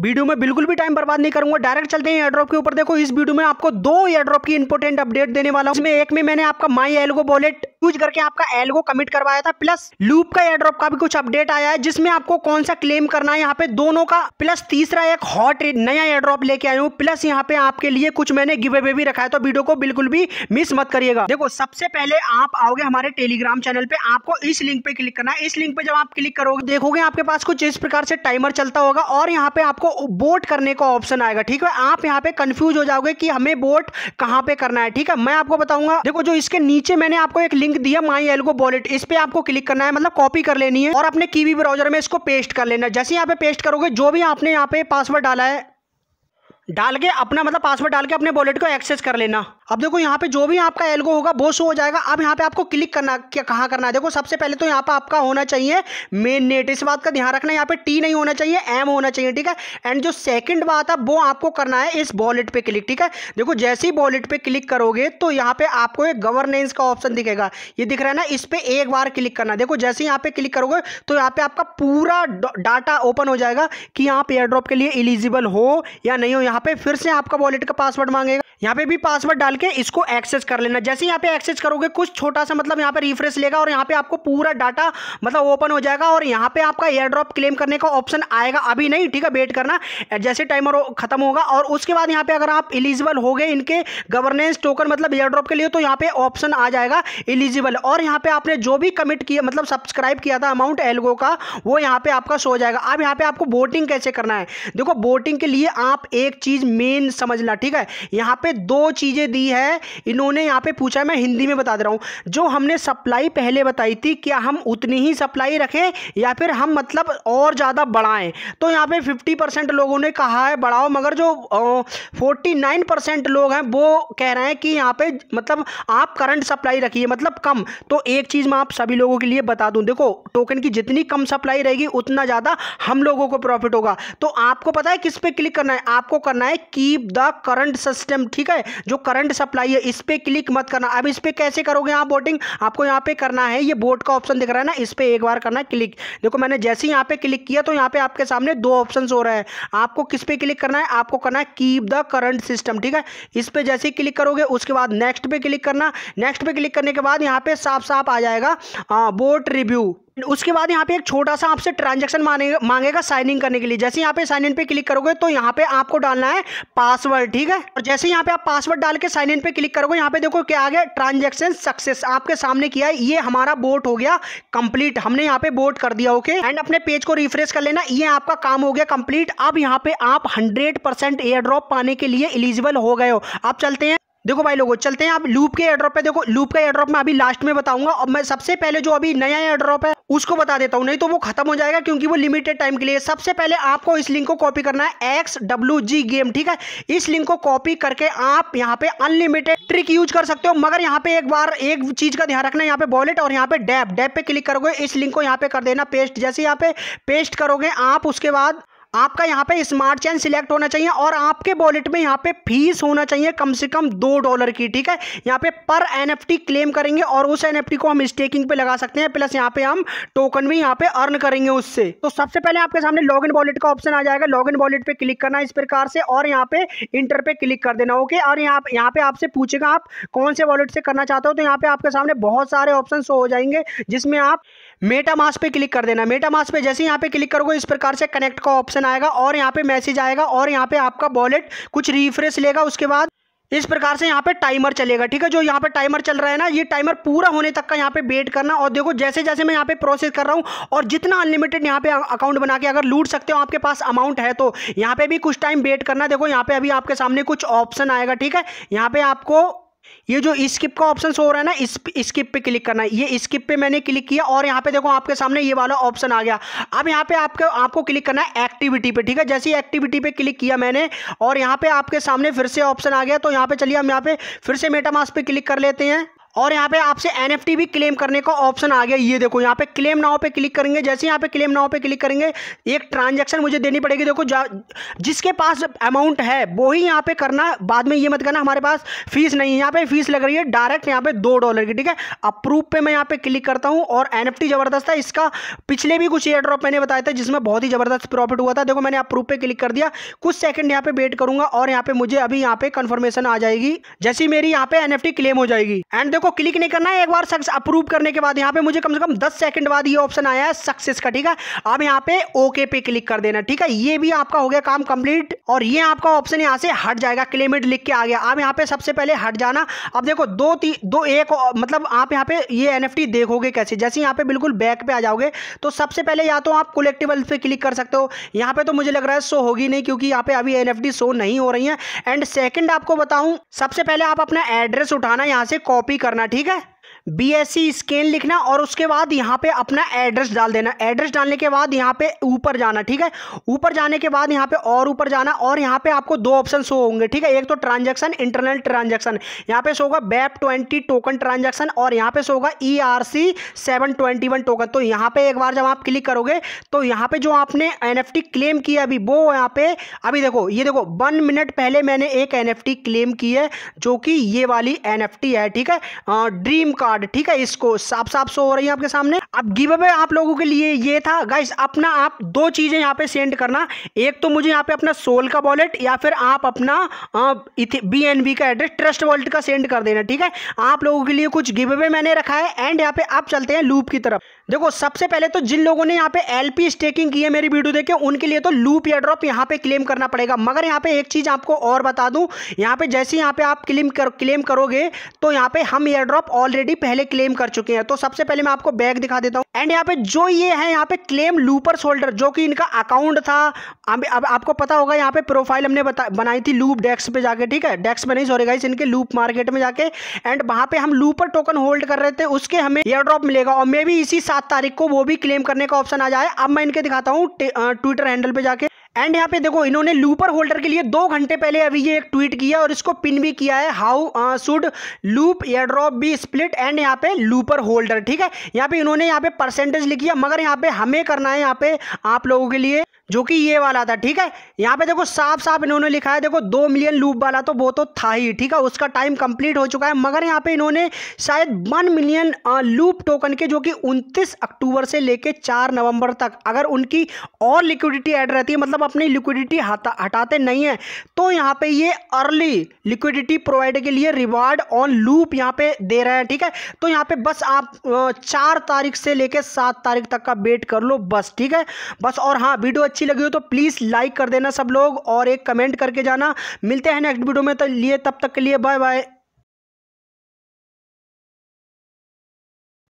video में बिल्कुल भी टाइम बर्बाद नहीं करूंगा डायरेक्ट चलते हैं एयरड्रॉप के ऊपर देखो इस वीडियो में आपको दो एयरड्रॉप की इंपॉर्टेंट अपडेट देने वाला हूँ इसमें एक में मैंने आपका माई एल्गो वॉलेट यूज करके आपका एल को कमिट करवाया था प्लस लूप का एयरड्रॉप का भी कुछ अपडेट आया है जिसमें आपको कौन सा क्लेम करना है यहाँ पे दोनों का प्लस तीसरा एक हॉट नया एयरड्रॉप लेके आयु प्लस यहाँ पे आपके लिए कुछ मैंने गिव अवे भी रखा है तो वीडियो को बिल्कुल भी मिस मत करिएगा देखो सबसे पहले आप आओगे हमारे टेलीग्राम चैनल पे आपको इस लिंक पे क्लिक करना है इस लिंक पे जब आप क्लिक करोगे देखोगे आपके पास कुछ इस प्रकार से टाइमर चलता होगा और यहाँ पे आपको बोट करने का ऑप्शन आएगा ठीक है आप यहाँ पे कंफ्यूज हो जाओगे कि हमें बोट कहाँ पे करना है ठीक है मैं आपको बताऊंगा देखो जो इसके नीचे मैंने आपको एक लिंक लिंक दिया माई एल्गो वॉलेट इस पर आपको क्लिक करना है मतलब कॉपी कर लेनी है और अपने कीवी ब्राउजर में इसको पेस्ट कर लेना जैसे यहाँ पे पेस्ट करोगे जो भी आपने यहाँ पे पासवर्ड डाला है डाल के अपना मतलब पासवर्ड डाल के अपने वॉलेट को एक्सेस कर लेना अब देखो यहाँ पे जो भी आपका एल्गो होगा वो शो हो जाएगा अब यहाँ पे आपको क्लिक करना क्या कहाँ करना है देखो सबसे पहले तो यहाँ पे आपका होना चाहिए मेन नेट इस बात का ध्यान रखना यहाँ पे टी नहीं होना चाहिए एम होना चाहिए ठीक है एंड जो सेकंड बात है वो आपको करना है इस वॉलेट पे क्लिक ठीक है देखो जैसे ही वॉलेट पे क्लिक करोगे तो यहाँ पे आपको एक गवर्नेंस का ऑप्शन दिखेगा ये दिख रहा है ना इस पर एक बार क्लिक करना देखो जैसे यहाँ पे क्लिक करोगे तो यहाँ पे आपका पूरा डाटा ओपन हो जाएगा कि आप एयर ड्रॉप के लिए एलिजिबल हो या नहीं हो यहाँ पे फिर से आपका वॉलेट का पासवर्ड मांगेगा यहाँ पे भी पासवर्ड डाल के इसको एक्सेस कर लेना जैसे यहाँ पे एक्सेस करोगे कुछ छोटा सा मतलब यहाँ पे रिफ्रेश लेगा और यहाँ पे आपको पूरा डाटा मतलब ओपन हो जाएगा और यहाँ पे आपका एयर ड्रॉप क्लेम करने का ऑप्शन आएगा अभी नहीं ठीक है वेट करना जैसे टाइमर खत्म होगा और उसके बाद यहाँ पे अगर आप इलिजिबल हो गए इनके गवर्नेंस टोकन मतलब एयर ड्रॉप के लिए तो यहाँ पे ऑप्शन आ जाएगा इलिजिबल और यहाँ पे आपने जो भी कमिट किया मतलब सब्सक्राइब किया था अमाउंट एल्गो का वो यहाँ पे आपका शो जाएगा अब यहाँ पे आपको बोटिंग कैसे करना है देखो बोटिंग के लिए आप एक चीज मेन समझना ठीक है यहाँ पे पे दो चीज़ें दी है इन्होंने यहाँ पे पूछा है मैं हिंदी में बता दे रहा हूँ जो हमने सप्लाई पहले बताई थी क्या हम उतनी ही सप्लाई रखें या फिर हम मतलब और ज़्यादा बढ़ाएं तो यहाँ पे 50 परसेंट लोगों ने कहा है बढ़ाओ मगर जो फोर्टी नाइन परसेंट लोग हैं वो कह रहे हैं कि यहाँ पे मतलब आप करंट सप्लाई रखिए मतलब कम तो एक चीज़ मैं आप सभी लोगों के लिए बता दूँ देखो टोकन की जितनी कम सप्लाई रहेगी उतना ज़्यादा हम लोगों को प्रॉफिट होगा तो आपको पता है किस पे क्लिक करना है आपको करना है कीप द करंट सिस्टम ठीक है जो करंट सप्लाई है इस पर क्लिक मत करना अब इस पर कैसे करोगे आप बोटिंग आपको यहाँ पे करना है ये बोट का ऑप्शन दिख रहा है ना इस पर एक बार करना है क्लिक देखो मैंने जैसे ही यहाँ पे क्लिक किया तो यहाँ पे आपके सामने दो ऑप्शन हो रहे हैं आपको किस पे क्लिक करना है आपको करना है कीप द करंट सिस्टम ठीक है इस पर जैसे ही क्लिक करोगे उसके बाद नेक्स्ट पे क्लिक करना नेक्स्ट पे क्लिक करने के बाद यहाँ पे साफ साफ आ जाएगा बोट रिव्यू उसके बाद यहाँ पे एक छोटा सा आपसे ट्रांजेक्शन मांगेगा साइन इन करने के लिए जैसे यहाँ पे साइन इन पे क्लिक करोगे तो यहाँ पे आपको डालना है पासवर्ड ठीक है और जैसे यहाँ पे आप पासवर्ड डाल के साइन इन पे क्लिक करोगे यहाँ पे देखो क्या आ गया ट्रांजेक्शन सक्सेस आपके सामने किया है ये हमारा बोट हो गया कंप्लीट हमने यहाँ पे बोट कर दिया ओके एंड अपने पेज को रिफ्रेश कर लेना ये आपका काम हो गया कंप्लीट अब यहाँ पे आप हंड्रेड परसेंट एयर ड्रॉप पाने के लिए एलिजिबल हो गए हो आप चलते हैं देखो भाई लोगों चलते हैं आप लूप के एयर ड्रॉप पे देखो लूप का एयर ड्रॉप मैं अभी लास्ट में बताऊंगा और मैं सबसे पहले जो अभी नया एयर ड्रॉप है उसको बता देता हूँ नहीं तो वो खत्म हो जाएगा क्योंकि वो लिमिटेड टाइम के लिए सबसे पहले आपको इस लिंक को कॉपी करना है एक्स डब्ल्यू जी गेम ठीक है इस लिंक को कॉपी करके आप यहाँ पे अनलिमिटेड ट्रिक यूज कर सकते हो मगर यहाँ पे एक बार एक चीज का ध्यान रखना यहाँ पे वॉलेट और यहाँ पे डैप डैप पे क्लिक करोगे इस लिंक को यहाँ पे कर देना पेस्ट जैसे यहाँ पे पेस्ट करोगे आप उसके बाद आपका यहाँ पे स्मार्ट चैन सिलेक्ट होना चाहिए और आपके वॉलेट में यहाँ पे फीस होना चाहिए कम से कम दो डॉलर की ठीक है यहाँ पे पर एनएफटी क्लेम करेंगे और उस एनएफटी को हम स्टेकिंग पे लगा सकते हैं प्लस यहाँ पे हम टोकन भी यहाँ पे अर्न करेंगे उससे तो सबसे पहले आपके सामने लॉग इन वॉलेट का ऑप्शन आ जाएगा लॉग इन वॉलेट पे क्लिक करना इस प्रकार से और यहाँ पे इंटर पे क्लिक कर देना ओके और यहाँ यहाँ पे आपसे पूछेगा आप कौन से वॉलेट से करना चाहते हो तो यहाँ पे आपके सामने बहुत सारे ऑप्शन शो हो जाएंगे जिसमें आप मेटा मास पे क्लिक कर देना मेटा मास पे जैसे यहाँ पे क्लिक करोगे इस प्रकार से कनेक्ट का ऑप्शन आएगा और यहाँ पे मैसेज आएगा और यहाँ पे आपका वॉलेट कुछ रिफ्रेश लेगा उसके बाद इस प्रकार से यहाँ पे टाइमर चलेगा ठीक है जो यहाँ पे टाइमर चल रहा है ना ये टाइमर पूरा होने तक का यहाँ पे वेट करना और देखो जैसे जैसे मैं यहाँ पे प्रोसेस कर रहा हूँ और जितना अनलिमिटेड यहाँ पे अकाउंट बना के अगर लूट सकते हो आपके पास अमाउंट है तो यहाँ पे भी कुछ टाइम वेट करना देखो यहाँ पे अभी आपके सामने कुछ ऑप्शन आएगा ठीक है यहाँ पे आपको ये जो स्किप का ऑप्शन हो रहा है ना इस स्किप पे क्लिक करना है ये स्किप पे मैंने क्लिक किया और यहाँ पे देखो आपके सामने ये वाला ऑप्शन आ गया अब यहाँ पे आपके आपको क्लिक करना है एक्टिविटी पे ठीक है जैसे ही एक्टिविटी पे क्लिक किया मैंने और यहाँ पे आपके सामने फिर से ऑप्शन आ गया तो यहाँ पे चलिए हम यहाँ पे फिर से मेटामास पे क्लिक कर लेते हैं और यहाँ पे आपसे एन भी क्लेम करने का ऑप्शन आ गया ये देखो यहाँ पे क्लेम नाव पे क्लिक करेंगे जैसे यहाँ पे क्लेम नाव पे क्लिक करेंगे एक ट्रांजैक्शन मुझे देनी पड़ेगी देखो जिसके पास अमाउंट है वो ही यहाँ पे करना बाद में ये मत करना हमारे पास फीस नहीं है यहाँ पे फीस लग रही है डायरेक्ट यहाँ पे दो डॉलर की ठीक है अप्रूव पे मैं यहाँ पे क्लिक करता हूँ और एन ज़बरदस्त है इसका पिछले भी कुछ एयर ड्रॉप मैंने बताया था जिसमें बहुत ही ज़बरदस्त प्रॉफिट हुआ था देखो मैंने अप्रूव पे क्लिक कर दिया कुछ सेकंड यहाँ पे वेट करूंगा और यहाँ पे मुझे अभी यहाँ पे कन्फर्मेशन आ जाएगी जैसी मेरी यहाँ पे एन क्लेम हो जाएगी एंड देखो आपको क्लिक नहीं करना है एक बार सक्स अप्रूव करने के बाद यहाँ पे मुझे कम से कम दस सेकंड बाद ये ऑप्शन आया है सक्सेस का ठीक है अब यहाँ पे ओके पे क्लिक कर देना ठीक है ये भी आपका हो गया काम कंप्लीट और ये आपका ऑप्शन यहाँ से हट जाएगा क्लेमेट लिख के आ गया आप यहाँ पे सबसे पहले हट जाना अब देखो दो तीन दो एक मतलब आप यहाँ पे ये एन देखोगे कैसे जैसे यहाँ पे बिल्कुल बैक पे आ जाओगे तो सबसे पहले या तो आप कोलेक्टिवल पे क्लिक कर सकते हो यहाँ पे तो मुझे लग रहा है शो होगी नहीं क्योंकि यहाँ पे अभी एन शो नहीं हो रही है एंड सेकेंड आपको बताऊँ सबसे पहले आप अपना एड्रेस उठाना यहाँ से कॉपी करना ठीक है बी एस सी स्कैन लिखना और उसके बाद यहाँ पे अपना एड्रेस डाल देना एड्रेस डालने के बाद यहाँ पे ऊपर जाना ठीक है ऊपर जाने के बाद यहाँ पे और ऊपर जाना और यहाँ पे आपको दो ऑप्शन शो होंगे ठीक है एक तो ट्रांजेक्शन इंटरनल ट्रांजेक्शन यहाँ पे शो होगा बैप ट्वेंटी टोकन ट्रांजेक्शन और यहाँ पे शो होगा E R C seven twenty one token तो यहाँ पे एक बार जब आप क्लिक करोगे तो यहाँ पे जो आपने एन एफ टी क्लेम किया अभी वो यहाँ पे अभी देखो ये देखो वन मिनट पहले मैंने एक एन एफ टी क्लेम की है जो कि ये वाली एन एफ टी है ठीक है ड्रीम कार्ड कार्ड ठीक है इसको साफ साफ शो हो रही है आपके सामने अब गिव अवे आप लोगों के लिए ये था गाइस अपना आप दो चीजें यहाँ पे सेंड करना एक तो मुझे यहाँ पे अपना सोल का वॉलेट या फिर आप अपना बी का एड्रेस ट्रस्ट वॉलेट का सेंड कर देना ठीक है आप लोगों के लिए कुछ गिव अवे मैंने रखा है एंड यहाँ पे आप चलते हैं लूप की तरफ देखो सबसे पहले तो जिन लोगों ने यहाँ पे एल पी स्टेकिंग की है मेरी वीडियो देखे उनके लिए तो लूप या ड्रॉप यहाँ पे क्लेम करना पड़ेगा मगर यहाँ पे एक चीज आपको और बता दू यहाँ पे जैसे यहाँ पे आप क्लेम कर क्लेम करोगे तो यहाँ पे हम एयर ड्रॉप ऑलरेडी पहले क्लेम कर चुके हैं तो सबसे पहले मैं आपको बैग दिखा देता हूं एंड यहाँ पे जो ये है यहाँ पे क्लेम लूपर होल्डर जो कि इनका अकाउंट था अब आप, आपको पता होगा यहाँ पे प्रोफाइल हमने बनाई थी लूप डेस्क पे जाके ठीक है डेस्क पे नहीं सॉरी गाइस इनके लूप मार्केट में जाके एंड वहां पे हम लूपर टोकन होल्ड कर रहे थे उसके हमें एयर ड्रॉप मिलेगा और मे भी इसी सात तारीख को वो भी क्लेम करने का ऑप्शन आ जाए अब मैं इनके दिखाता हूँ ट्विटर हैंडल पे जाके एंड यहाँ पे देखो इन्होंने लूपर होल्डर के लिए दो घंटे पहले अभी ये एक ट्वीट किया और इसको पिन भी किया है how should loop drop be split and यहाँ पे लूपर होल्डर ठीक है यहाँ पे इन्होंने यहाँ पे परसेंटेज लिखी है मगर यहाँ पे हमें करना है यहाँ पे आप लोगों के लिए जो कि ये वाला था ठीक है यहाँ पे देखो साफ साफ इन्होंने लिखा है देखो दो मिलियन लूप वाला तो वो तो था ही ठीक है उसका टाइम कंप्लीट हो चुका है मगर यहाँ पे इन्होंने शायद वन मिलियन लूप टोकन के जो कि उनतीस अक्टूबर से लेके चार नवंबर तक अगर उनकी और लिक्विडिटी ऐड रहती है मतलब अपनी लिक्विडिटी हटा हटाते नहीं है तो यहाँ पे ये अर्ली लिक्विडिटी प्रोवाइड के लिए रिवार्ड ऑन लूप यहाँ पे दे रहे हैं ठीक है तो यहाँ पे बस आप चार तारीख से लेकर सात तारीख तक का वेट कर लो बस ठीक है बस और हाँ वीडियो अच्छी लगी हो तो प्लीज़ लाइक कर देना सब लोग और एक कमेंट करके जाना मिलते हैं नेक्स्ट वीडियो में तो लिए तब तक के लिए बाय बाय